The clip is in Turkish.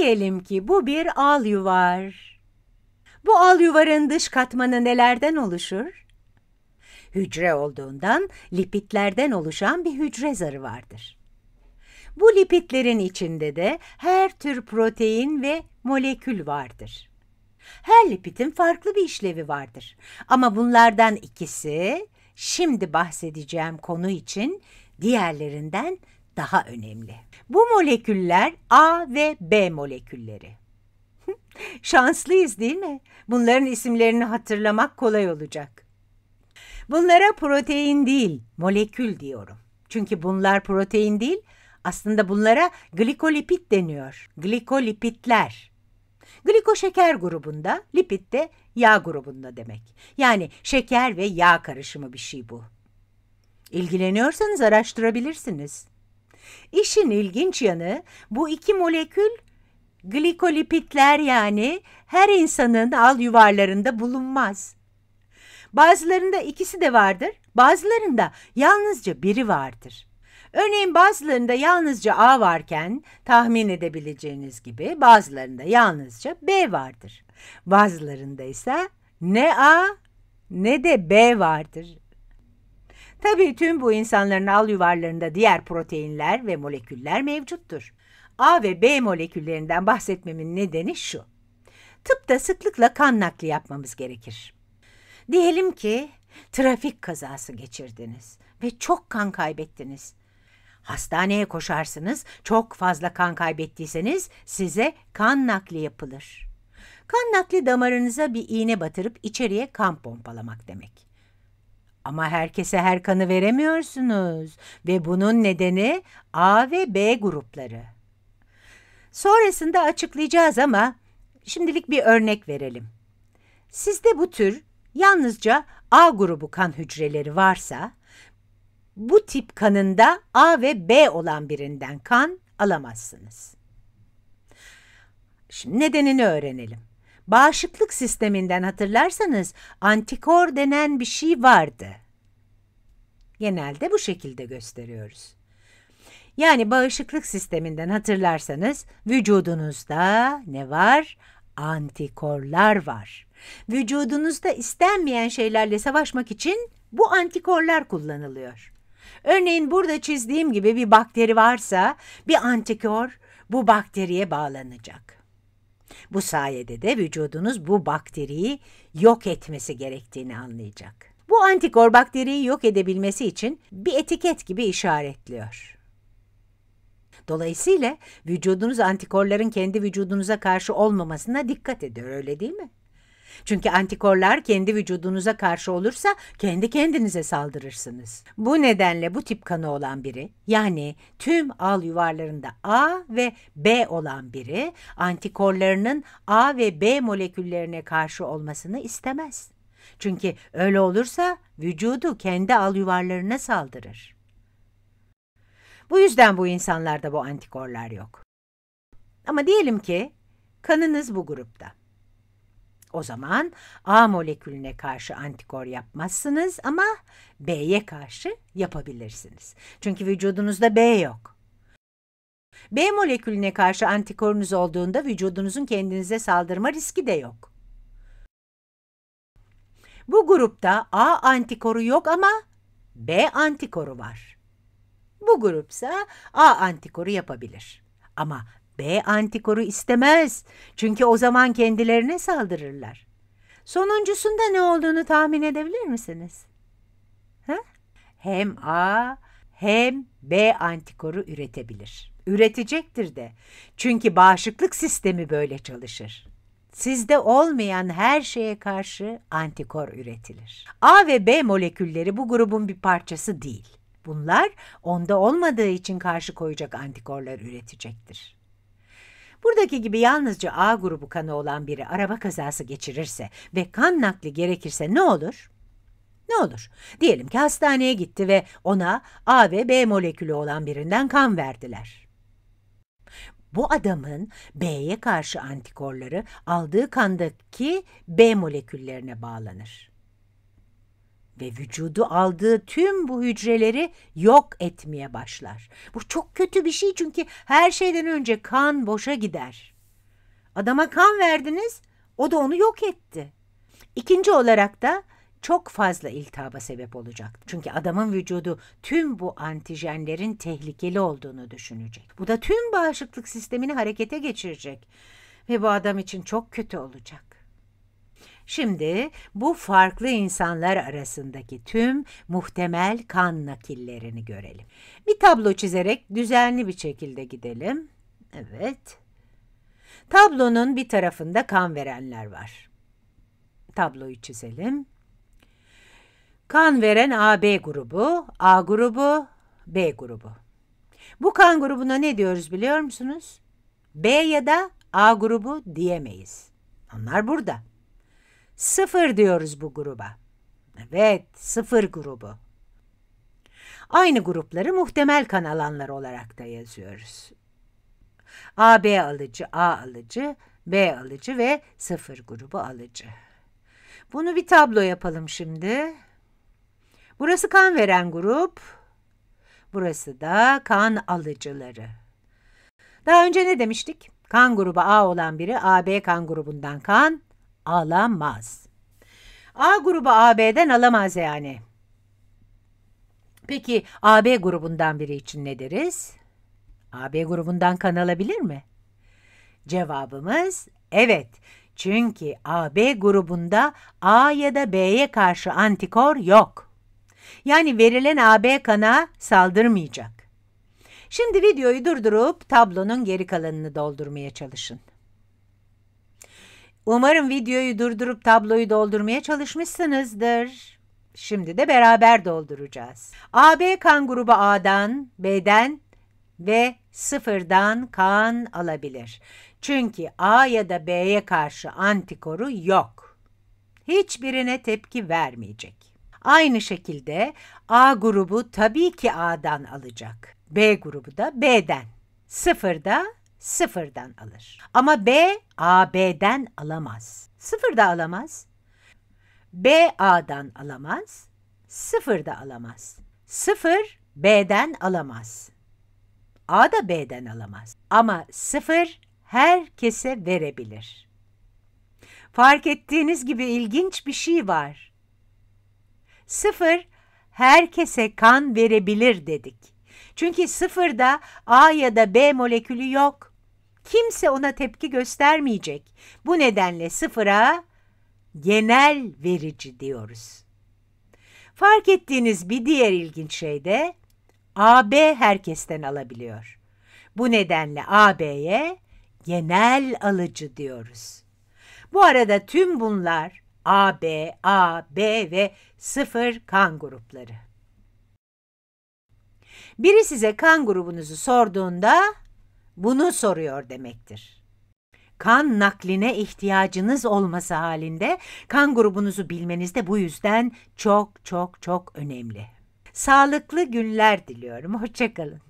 Diyelim ki bu bir al yuvar. Bu al yuvarın dış katmanı nelerden oluşur? Hücre olduğundan lipitlerden oluşan bir hücre zarı vardır. Bu lipitlerin içinde de her tür protein ve molekül vardır. Her lipitin farklı bir işlevi vardır. Ama bunlardan ikisi şimdi bahsedeceğim konu için diğerlerinden daha önemli. Bu moleküller A ve B molekülleri. Şanslıyız değil mi? Bunların isimlerini hatırlamak kolay olacak. Bunlara protein değil, molekül diyorum. Çünkü bunlar protein değil, aslında bunlara glikolipit deniyor. Glikolipitler. Gliko şeker grubunda, lipid de yağ grubunda demek. Yani şeker ve yağ karışımı bir şey bu. İlgileniyorsanız araştırabilirsiniz. İşin ilginç yanı bu iki molekül glikolipitler yani her insanın al yuvarlarında bulunmaz. Bazılarında ikisi de vardır, bazılarında yalnızca biri vardır. Örneğin bazılarında yalnızca A varken tahmin edebileceğiniz gibi bazılarında yalnızca B vardır. Bazılarında ise ne A ne de B vardır. Tabii tüm bu insanların al yuvarlarında diğer proteinler ve moleküller mevcuttur. A ve B moleküllerinden bahsetmemin nedeni şu. Tıpta sıklıkla kan nakli yapmamız gerekir. Diyelim ki trafik kazası geçirdiniz ve çok kan kaybettiniz. Hastaneye koşarsınız, çok fazla kan kaybettiyseniz size kan nakli yapılır. Kan nakli damarınıza bir iğne batırıp içeriye kan pompalamak demek. Ama herkese her kanı veremiyorsunuz ve bunun nedeni A ve B grupları. Sonrasında açıklayacağız ama şimdilik bir örnek verelim. Sizde bu tür yalnızca A grubu kan hücreleri varsa, bu tip kanında A ve B olan birinden kan alamazsınız. Şimdi nedenini öğrenelim. Bağışıklık sisteminden hatırlarsanız antikor denen bir şey vardı. Genelde bu şekilde gösteriyoruz. Yani bağışıklık sisteminden hatırlarsanız vücudunuzda ne var? Antikorlar var. Vücudunuzda istenmeyen şeylerle savaşmak için bu antikorlar kullanılıyor. Örneğin burada çizdiğim gibi bir bakteri varsa bir antikor bu bakteriye bağlanacak. Bu sayede de vücudunuz bu bakteriyi yok etmesi gerektiğini anlayacak. Bu antikor bakteriyi yok edebilmesi için bir etiket gibi işaretliyor. Dolayısıyla vücudunuz antikorların kendi vücudunuza karşı olmamasına dikkat ediyor öyle değil mi? Çünkü antikorlar kendi vücudunuza karşı olursa kendi kendinize saldırırsınız. Bu nedenle bu tip kanı olan biri yani tüm al yuvarlarında A ve B olan biri antikorlarının A ve B moleküllerine karşı olmasını istemez. Çünkü öyle olursa vücudu kendi al yuvarlarına saldırır. Bu yüzden bu insanlarda bu antikorlar yok. Ama diyelim ki kanınız bu grupta. O zaman A molekülüne karşı antikor yapmazsınız ama B'ye karşı yapabilirsiniz. Çünkü vücudunuzda B yok. B molekülüne karşı antikorunuz olduğunda vücudunuzun kendinize saldırma riski de yok. Bu grupta A antikoru yok ama B antikoru var. Bu grupsa A antikoru yapabilir. Ama B antikoru istemez çünkü o zaman kendilerine saldırırlar. Sonuncusunda ne olduğunu tahmin edebilir misiniz? Ha? Hem A hem B antikoru üretebilir. Üretecektir de. Çünkü bağışıklık sistemi böyle çalışır. Sizde olmayan her şeye karşı antikor üretilir. A ve B molekülleri bu grubun bir parçası değil. Bunlar onda olmadığı için karşı koyacak antikorlar üretecektir. Buradaki gibi yalnızca A grubu kanı olan biri araba kazası geçirirse ve kan nakli gerekirse ne olur? Ne olur? Diyelim ki hastaneye gitti ve ona A ve B molekülü olan birinden kan verdiler. Bu adamın B'ye karşı antikorları aldığı kandaki B moleküllerine bağlanır ve vücudu aldığı tüm bu hücreleri yok etmeye başlar. Bu çok kötü bir şey çünkü her şeyden önce kan boşa gider. Adama kan verdiniz, o da onu yok etti. İkinci olarak da çok fazla iltihaba sebep olacak. Çünkü adamın vücudu tüm bu antijenlerin tehlikeli olduğunu düşünecek. Bu da tüm bağışıklık sistemini harekete geçirecek ve bu adam için çok kötü olacak. Şimdi bu farklı insanlar arasındaki tüm muhtemel kan nakillerini görelim. Bir tablo çizerek düzenli bir şekilde gidelim. Evet. Tablonun bir tarafında kan verenler var. Tabloyu çizelim. Kan veren AB grubu, A grubu, B grubu. Bu kan grubuna ne diyoruz biliyor musunuz? B ya da A grubu diyemeyiz. Onlar burada. Sıfır diyoruz bu gruba. Evet, sıfır grubu. Aynı grupları muhtemel kanal alanlar olarak da yazıyoruz. AB alıcı, A alıcı, B alıcı ve sıfır grubu alıcı. Bunu bir tablo yapalım şimdi. Burası kan veren grup, burası da kan alıcıları. Daha önce ne demiştik? Kan grubu A olan biri AB kan grubundan kan, alamaz. A grubu AB'den alamaz yani. Peki AB grubundan biri için ne deriz? AB grubundan kan alabilir mi? Cevabımız evet. Çünkü AB grubunda A ya da B'ye karşı antikor yok. Yani verilen AB kana saldırmayacak. Şimdi videoyu durdurup tablonun geri kalanını doldurmaya çalışın. Umarım videoyu durdurup tabloyu doldurmaya çalışmışsınızdır. Şimdi de beraber dolduracağız. AB kan grubu A'dan, B'den ve sıfırdan kan alabilir. Çünkü A ya da B'ye karşı antikoru yok. Hiçbirine tepki vermeyecek. Aynı şekilde A grubu tabii ki A'dan alacak. B grubu da B'den. Sıfırda sıfırdan alır. Ama B, AB'den alamaz. Sıfır da alamaz. B, A'dan alamaz. Sıfır da alamaz. Sıfır, B'den alamaz. A da B'den alamaz. Ama sıfır herkese verebilir. Fark ettiğiniz gibi ilginç bir şey var. Sıfır, herkese kan verebilir dedik. Çünkü sıfırda A ya da B molekülü yok. Kimse ona tepki göstermeyecek. Bu nedenle sıfıra genel verici diyoruz. Fark ettiğiniz bir diğer ilginç şey de AB herkesten alabiliyor. Bu nedenle AB'ye genel alıcı diyoruz. Bu arada tüm bunlar AB, B, A, B ve sıfır kan grupları. Biri size kan grubunuzu sorduğunda bunu soruyor demektir. Kan nakline ihtiyacınız olması halinde kan grubunuzu bilmeniz de bu yüzden çok çok çok önemli. Sağlıklı günler diliyorum. Hoşçakalın.